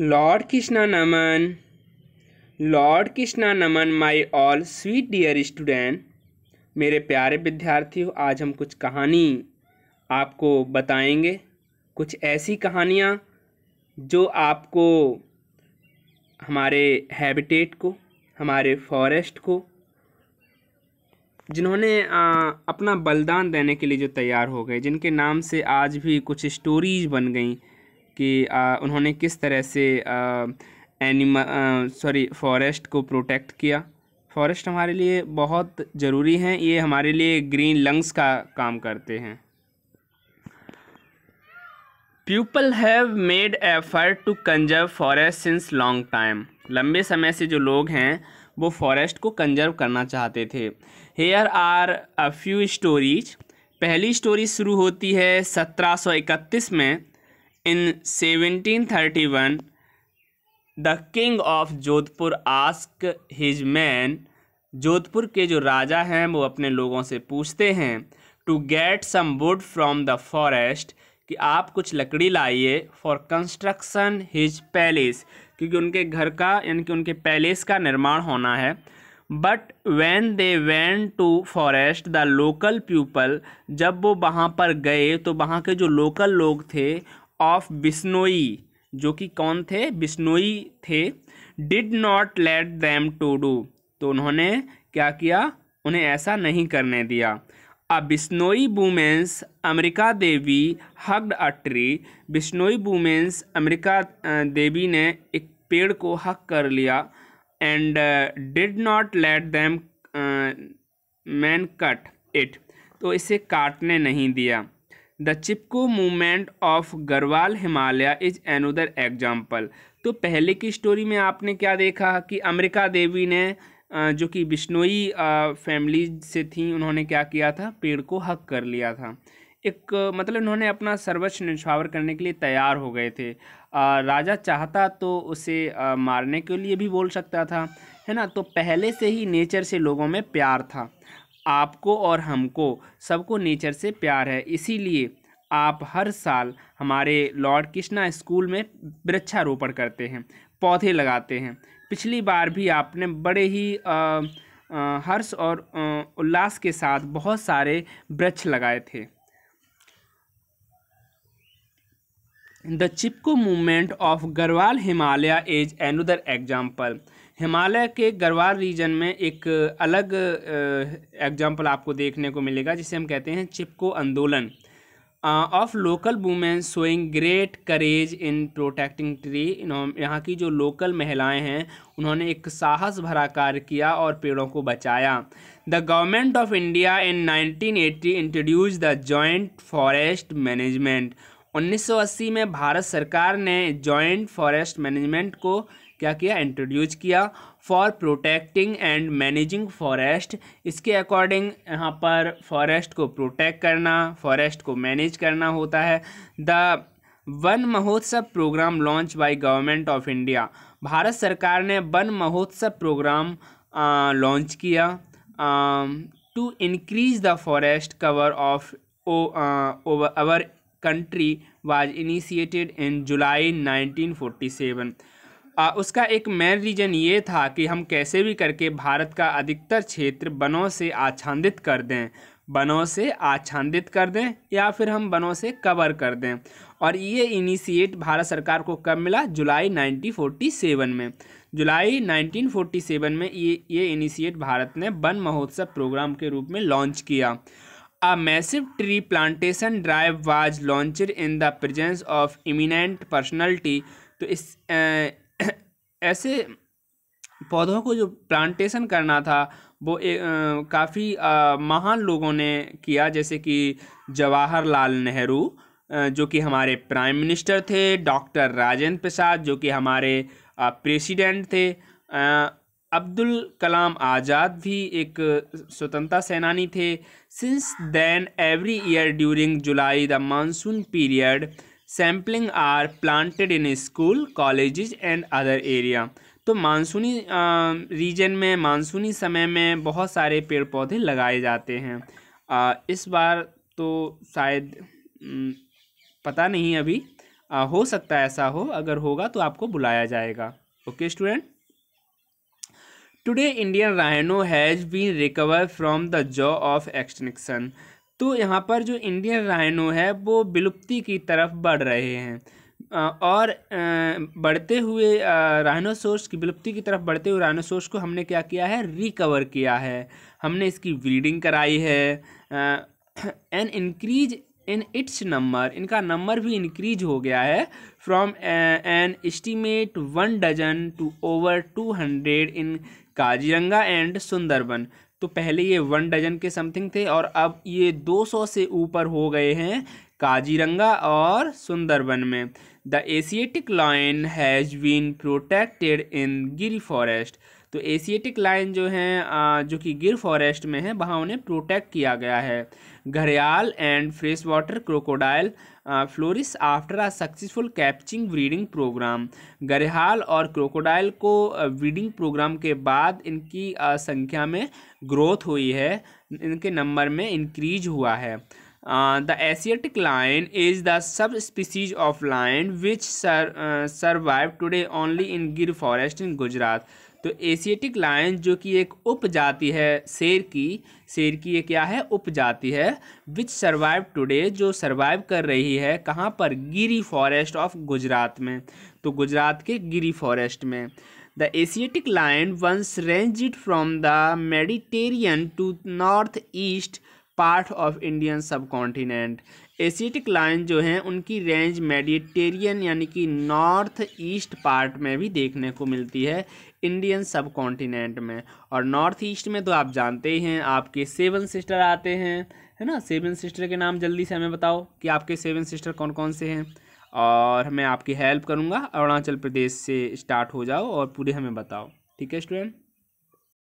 Lord Krishna नमन lord Krishna नमन my all sweet dear student मेरे प्यारे विद्यार्थियों आज हम कुछ कहानी आपको बताएंगे कुछ ऐसी कहानियाँ जो आपको हमारे हैबिटेट को हमारे फॉरेस्ट को जिन्होंने अपना बलिदान देने के लिए जो तैयार हो गए जिनके नाम से आज भी कुछ स्टोरीज बन गई कि आ, उन्होंने किस तरह से एनिमल सॉरी फॉरेस्ट को प्रोटेक्ट किया फॉरेस्ट हमारे लिए बहुत ज़रूरी हैं ये हमारे लिए ग्रीन लंग्स का काम करते हैं people have made effort to conserve forest since long time लंबे समय से जो लोग हैं वो फॉरेस्ट को कंजर्व करना चाहते थे here are a few stories पहली स्टोरी शुरू होती है 1731 में In 1731, the king of Jodhpur ask his man Jodhpur के जो राजा हैं वो अपने लोगों से पूछते हैं to get some wood from the forest कि आप कुछ लकड़ी लाइए फॉर कंस्ट्रक्शन हिज पैलेस क्योंकि उनके घर का yani कि उनके पैलेस का निर्माण होना है but when they went to forest the local people जब वो वहाँ पर गए तो वहाँ के जो लोकल लोग थे ऑफ बिश्नोई जो कि कौन थे बिश्नोई थे did not let them to do तो उन्होंने क्या किया उन्हें ऐसा नहीं करने दिया a Bishnoi women's Amrita Devi hugged a tree Bishnoi women's Amrita Devi ने एक पेड़ को हक कर लिया and did not let them man cut it तो इसे काटने नहीं दिया the Chipko movement of Garhwal Himalaya is another example तो पहले की स्टोरी में आपने क्या देखा कि अमरिका देवी ने जो कि बिश्नोई फैमिली से थी उन्होंने क्या किया था पेड़ को हक कर लिया था एक मतलब उन्होंने अपना सर्वस्व निछावर करने के लिए तैयार हो गए थे आ, राजा चाहता तो उसे आ, मारने के लिए भी बोल सकता था है ना तो पहले से ही नेचर से लोगों में प्यार था आपको और हमको सबको नेचर से प्यार है इसीलिए आप हर साल हमारे लॉर्ड कृष्णा स्कूल में वृक्षारोपण करते हैं पौधे लगाते हैं पिछली बार भी आपने बड़े ही आ, आ, हर्ष और आ, उल्लास के साथ बहुत सारे वृक्ष लगाए थे the Chipko movement of Garhwal Himalaya is another example Himalaya के गरवार रीजन में एक अलग एग्जाम्पल आपको देखने को मिलेगा जिसे हम कहते हैं चिपको आंदोलन of local women showing great courage in protecting tree यहाँ की जो लोकल महिलाएं हैं उन्होंने एक साहस भरा कार्य किया और पेड़ों को बचाया the government of India in 1980 introduce the joint forest management 1980 में भारत सरकार ने जॉइंट फॉरेस्ट मैनेजमेंट को क्या किया इंट्रोड्यूस किया for protecting and managing forest इसके अकॉर्डिंग यहाँ पर फॉरेस्ट को प्रोटेक्ट करना फॉरेस्ट को मैनेज करना होता है the Van Mahotsav program launch by government of India Bharat सरकार ने वन महोत्सव प्रोग्राम लॉन्च किया to increase the forest cover of our country was initiated in July 1947 आ, उसका एक मेन रीज़न ये था कि हम कैसे भी करके भारत का अधिकतर क्षेत्र बनों से आच्छादित कर दें बनों से आच्छादित कर दें या फिर हम बनों से कवर कर दें और ये इनिशिएट भारत सरकार को कब मिला जुलाई 1947 में जुलाई 1947 में ये ये इनिशिएट भारत ने वन महोत्सव प्रोग्राम के रूप में लॉन्च किया a massive tree plantation drive was launch in the presence of eminent personality तो इस ऐसे पौधों को जो प्लांटेशन करना था वो काफ़ी महान लोगों ने किया जैसे कि जवाहरलाल नेहरू जो कि हमारे प्राइम मिनिस्टर थे डॉक्टर राजेंद्र प्रसाद जो कि हमारे प्रेसिडेंट थे अब्दुल कलाम आज़ाद भी एक स्वतंत्रता सेनानी थे since then every year during July the monsoon period saplings are planted in school colleges and other area तो मानसूनी रीजन में मानसूनी समय में बहुत सारे पेड़ पौधे लगाए जाते हैं आ, इस बार तो शायद पता नहीं अभी आ, हो सकता है ऐसा हो अगर होगा तो आपको बुलाया जाएगा okay student today Indian rhino has been recover from the jaw of extinction तो यहाँ पर जो इंडियन राइनो है वो विलुप्ति की तरफ बढ़ रहे हैं और बढ़ते हुए राइनोसोर्स की विलुप्ति की तरफ बढ़ते हुए राइनोसोर्स को हमने क्या किया है रिकवर किया है हमने इसकी ब्रीडिंग कराई है an increase in its number इनका नंबर भी इंक्रीज हो गया है from an estimate one dozen to over two hundred in Kaziranga and Sundarban तो पहले ये वन डजन के समथिंग थे और अब ये 200 से ऊपर हो गए हैं काजीरंगा और सुंदरबन में the Asiatic lion has been protected in Gir forest तो एशिएटिक लाइन जो है जो कि गिर फॉरेस्ट में है वहाँ उन्हें प्रोटेक्ट किया गया है gharial and fresh water crocodile flourish after a successful कैप्चिंग ब्रीडिंग प्रोग्राम गरेहाल और क्रोकोडाइल को ब्रीडिंग प्रोग्राम के बाद इनकी संख्या में ग्रोथ हुई है इनके नंबर में इंक्रीज हुआ है the Asiatic lion is the subspecies of lion which sir survive today only in Gir forest इन गुजरात तो एशियाटिक लायन जो कि एक उपजाति है शेर की शेर की ये क्या है उपजाति है विच सर्वाइव टुडे जो सर्वाइव कर रही है कहाँ पर गिरी फॉरेस्ट ऑफ गुजरात में तो गुजरात के गिरी फॉरेस्ट में the Asiatic lion once range it from the Mediterranean to north east part of Indian subcontinent Asiatic lion जो हैं उनकी रेंज मेडिटेरियन यानी कि नॉर्थ ईस्ट पार्ट में भी देखने को मिलती है इंडियन सब कॉन्टिनेंट में और नॉर्थ ईस्ट में तो आप जानते ही हैं आपके सेवन सिस्टर आते हैं है ना सेवन सिस्टर के नाम जल्दी से हमें बताओ कि आपके सेवन सिस्टर कौन कौन से हैं और मैं आपकी हेल्प करूँगा अरुणाचल प्रदेश से स्टार्ट हो जाओ और पूरे हमें बताओ ठीक है स्टूडेंट